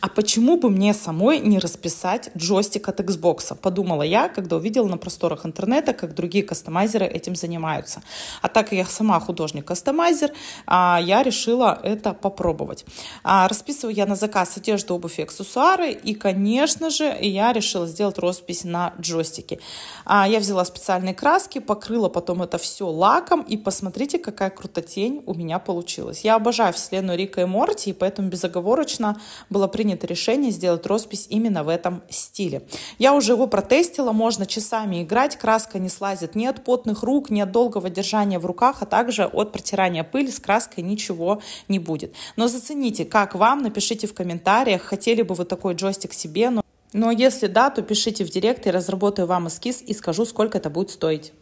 а почему бы мне самой не расписать джойстик от Xbox? Подумала я, когда увидела на просторах интернета, как другие кастомайзеры этим занимаются. А так как я сама художник-кастомайзер, а, я решила это попробовать. А, расписываю я на заказ одежду, обувь и аксессуары, и, конечно же, я решила сделать роспись на джойстике. А, я взяла специальные краски, покрыла потом это все лаком, и посмотрите, какая крутотень у меня получилась. Я обожаю вселенную Рика и Морти, и поэтому безоговорочно было принято принято решение сделать роспись именно в этом стиле. Я уже его протестила, можно часами играть, краска не слазит ни от потных рук, ни от долгого держания в руках, а также от протирания пыли с краской ничего не будет. Но зацените, как вам, напишите в комментариях, хотели бы вы такой джойстик себе, но, но если да, то пишите в директ, и разработаю вам эскиз и скажу, сколько это будет стоить.